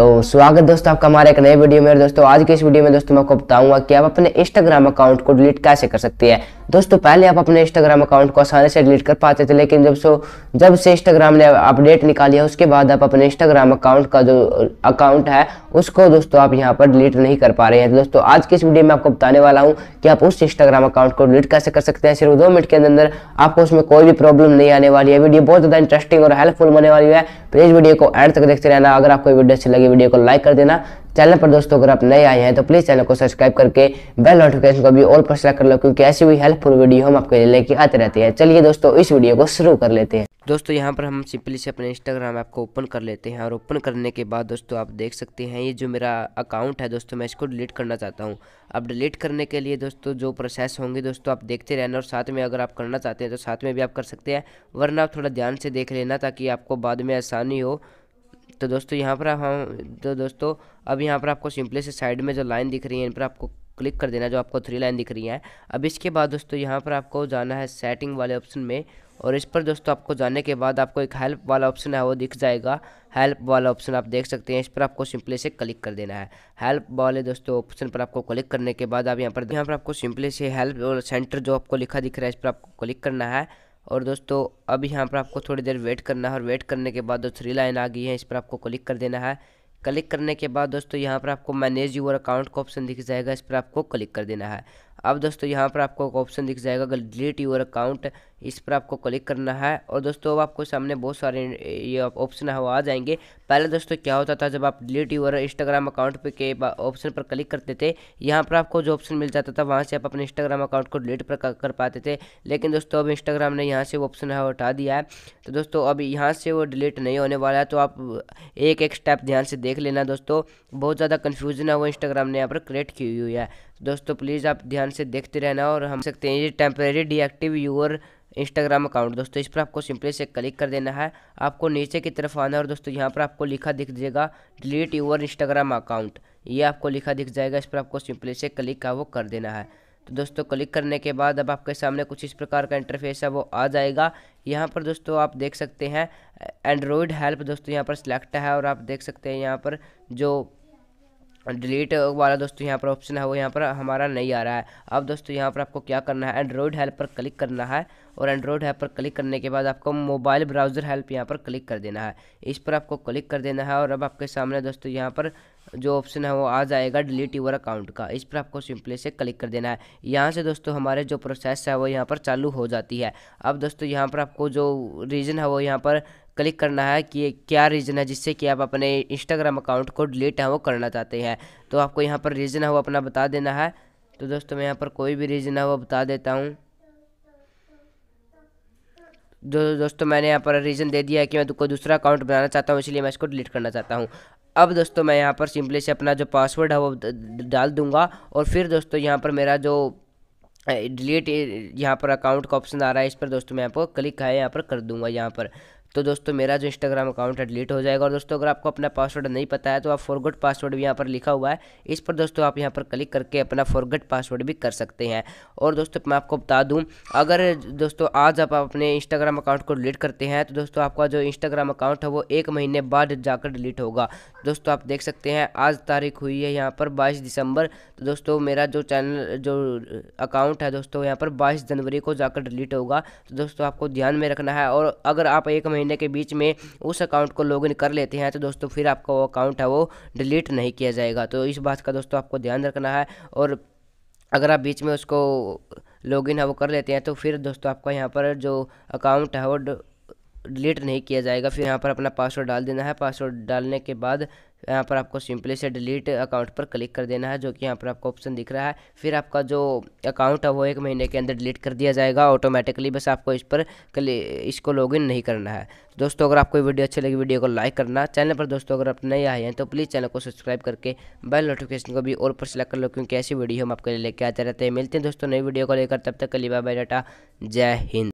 तो स्वागत दोस्तों आपका हमारे एक नए वीडियो में दोस्तों आज के इस वीडियो में दोस्तों मैं आपको बताऊंगा कि आप अपने इंस्टाग्राम अकाउंट को डिलीट कैसे कर सकते हैं दोस्तों पहले आप अपने इंस्टाग्राम अकाउंट को आसानी से डिलीट कर पाते थे लेकिन जब सो जब से इंस्टाग्राम ने अपडेट निकाली है उसके बाद आप अपने इंस्टाग्राम अकाउंट का जो अकाउंट है उसको दोस्तों आप यहाँ पर डिलीट नहीं कर पा रहे हैं तो दोस्तों आज की इस वीडियो में आपको बताने वाला हूँ कि आप उस इंस्टाग्राम अकाउंट को डिलीट कैसे कर सकते हैं सिर्फ दो मिनट के अंदर आपको उसमें कोई भी प्रॉब्लम नहीं आने वाली है वीडियो बहुत ज़्यादा इंटरेस्टिंग और हेल्पफुल होने वाली है प्लीज़ वीडियो तो को एंड तक देखते रहना अगर आपको वीडियो अच्छी लगी वीडियो को लाइक कर देना चैनल पर दोस्तों अगर आप नए आए हैं तो प्लीज़ चैनल को सब्सक्राइब करके बेल नोटिफिकेशन को भी ऑल पर सेलेक्ट कर लो क्योंकि ऐसी हुई हेल्पफुल वीडियो हम आपके लिए लेके आते रहते हैं चलिए दोस्तों इस वीडियो को शुरू कर लेते हैं दोस्तों यहाँ पर हम सिंपली से अपने इंस्टाग्राम ऐप को ओपन कर लेते हैं और ओपन करने के बाद दोस्तों आप देख सकते हैं ये जो मेरा अकाउंट है दोस्तों मैं इसको डिलीट करना चाहता हूँ अब डिलीट करने के लिए दोस्तों जो प्रोसेस होंगे दोस्तों आप देखते रहना और साथ में अगर आप करना चाहते हैं तो साथ में भी आप कर सकते हैं वरना आप थोड़ा ध्यान से देख लेना ताकि आपको बाद में आसानी हो तो दोस्तों यहाँ पर हम तो दोस्तों अब यहाँ पर आपको सिंपली से साइड में जो लाइन दिख रही है इन पर आपको क्लिक कर देना जो आपको थ्री लाइन दिख रही है अब इसके बाद दोस्तों यहाँ पर आपको जाना है सेटिंग वाले ऑप्शन में और इस पर दोस्तों आपको जाने के बाद आपको एक हेल्प वाला ऑप्शन है वो दिख जाएगा हेल्प वाला ऑप्शन आप देख सकते हैं इस पर आपको सिंपली से क्लिक कर देना है हेल्प वाले दोस्तों ऑप्शन पर आपको क्लिक करने के बाद आप यहाँ पर यहाँ पर आपको सिंपली से हेल्प और सेंटर जो आपको लिखा दिख रहा है इस पर आपको क्लिक करना है और दोस्तों अब यहाँ पर आपको थोड़ी देर वेट करना है और वेट करने के बाद दो थ्री लाइन आ गई है इस पर आपको क्लिक कर देना है क्लिक करने के बाद दोस्तों यहाँ पर आपको मैनेज यूर अकाउंट का ऑप्शन दिख जाएगा इस पर आपको क्लिक कर देना है अब दोस्तों यहाँ पर आपको एक ऑप्शन दिख जाएगा डिलीट यूर अकाउंट इस पर आपको क्लिक करना है और दोस्तों अब आपको सामने बहुत सारे ये ऑप्शन है वो आ जाएंगे पहले दोस्तों क्या होता था जब आप डिलीट यूर इंस्टाग्राम अकाउंट पे के ऑप्शन पर क्लिक करते थे यहाँ पर आपको जो ऑप्शन मिल जाता था वहाँ से आप अपने इंस्टाग्राम अकाउंट को डिलीट कर पाते थे लेकिन दोस्तों अब इंस्टाग्राम ने यहाँ से वो ऑप्शन है उठा दिया है तो दोस्तों अब यहाँ से वो डिलीट नहीं होने वाला है तो आप एक एक स्टेप ध्यान से देख लेना दोस्तों बहुत ज़्यादा कन्फ्यूजन है वो इंस्टाग्राम ने यहाँ पर क्रिएट की हुई है दोस्तों प्लीज़ आप ध्यान से देखते रहना और हम सकते हैं ये temporary deactivate your Instagram account दोस्तों इस पर आपको सिंपली से क्लिक कर देना है आपको नीचे की तरफ आना और दोस्तों यहाँ पर आपको लिखा दिख जाएगा डिलीट यूअर इंस्टाग्राम अकाउंट ये आपको लिखा दिख जाएगा इस पर आपको सिंपली से क्लिक का वो कर देना है तो दोस्तों क्लिक करने के बाद अब आपके सामने कुछ इस प्रकार का इंटरफेस है वो आ जाएगा यहाँ पर दोस्तों आप देख सकते हैं एंड्रॉयड हेल्प दोस्तों यहाँ पर सिलेक्ट है और आप देख सकते हैं यहाँ पर जो डिलीट वाला दोस्तों यहाँ पर ऑप्शन है वो यहाँ पर हमारा नहीं आ रहा है अब दोस्तों यहाँ पर आपको क्या करना है एंड्रॉयड हेल्प पर क्लिक करना है और एंड्रॉयड हेल्प पर क्लिक करने के बाद आपको मोबाइल ब्राउज़र हेल्प यहाँ पर क्लिक कर देना है इस पर आपको क्लिक कर देना है और अब आपके सामने दोस्तों यहाँ पर जो ऑप्शन है वो आ जाएगा डिलीट यूर अकाउंट का इस पर आपको सिंपली से क्लिक कर देना है यहाँ से दोस्तों हमारे जो प्रोसेस है वो यहाँ पर चालू हो जाती है अब दोस्तों यहाँ पर आपको जो रीज़न है वो यहाँ पर क्लिक करना है कि क्या रीज़न है जिससे कि आप अपने इंस्टाग्राम अकाउंट को डिलीट है वो करना चाहते हैं तो आपको यहाँ पर रीज़न है वो अपना बता देना है तो दोस्तों मैं यहाँ पर कोई भी रीज़न है वो बता देता हूँ जो दोस्तों मैंने यहाँ पर रीज़न दे दिया है कि मैं कोई दूसरा अकाउंट बनाना चाहता हूँ इसलिए मैं इसको डिलीट करना चाहता हूँ अब दोस्तों मैं यहाँ पर सिंपली से अपना जो पासवर्ड है वो डाल दूंगा और फिर दोस्तों यहाँ पर मेरा जो डिलीट यहाँ पर अकाउंट का ऑप्शन आ रहा है इस पर दोस्तों मैं यहाँ पर क्लिक है यहाँ पर कर दूंगा यहाँ पर तो दोस्तों मेरा जो इंस्टाग्राम अकाउंट है डिलीट हो जाएगा और दोस्तों अगर आपको अपना पासवर्ड नहीं पता है तो आप फॉरगेट पासवर्ड भी यहाँ पर लिखा हुआ है इस पर दोस्तों आप यहाँ पर क्लिक करके अपना फॉरगेट पासवर्ड भी कर सकते हैं और दोस्तों मैं आपको बता दूँ अगर दोस्तों आज आप अपने इंस्टाग्राम अकाउंट को डिलीट करते हैं तो दोस्तों आपका जो इंस्टाग्राम अकाउंट है वो एक महीने बाद जाकर डिलीट होगा दोस्तों आप देख सकते हैं आज तारीख हुई है यहाँ पर बाईस दिसंबर तो दोस्तों मेरा जो चैनल जो अकाउंट है दोस्तों यहाँ पर बाईस जनवरी को जाकर डिलीट होगा तो दोस्तों आपको ध्यान में रखना है और अगर आप एक महीने महीने के बीच में उस अकाउंट को लॉगिन कर लेते हैं तो दोस्तों फिर आपका वो अकाउंट है वो डिलीट नहीं किया जाएगा तो इस बात का दोस्तों आपको ध्यान रखना है और अगर आप बीच में उसको लॉगिन है वो कर लेते हैं तो फिर दोस्तों आपका यहाँ पर जो अकाउंट है वो डिलीट नहीं किया जाएगा फिर यहाँ पर अपना पासवर्ड डाल देना है पासवर्ड डालने के बाद यहाँ पर आपको सिंपली से डिलीट अकाउंट पर क्लिक कर देना है जो कि यहाँ पर आपको ऑप्शन दिख रहा है फिर आपका जो अकाउंट है वो एक महीने के अंदर डिलीट कर दिया जाएगा ऑटोमेटिकली बस आपको इस पर इसको लॉगिन नहीं करना है दोस्तों अगर आपको वीडियो अच्छी लगी वीडियो को लाइक करना चैनल पर दोस्तों अगर आप नए आए हैं तो प्लीज़ चैनल को सब्सक्राइब करके बेल नोटिफिकेशन को भी और पर सिलेक्ट कर लो क्योंकि ऐसी वीडियो हम आपके लिए लेके आते रहते हैं मिलते हैं दोस्तों नई वीडियो को लेकर तब तक कली लिए बाय डाटा जय हिंद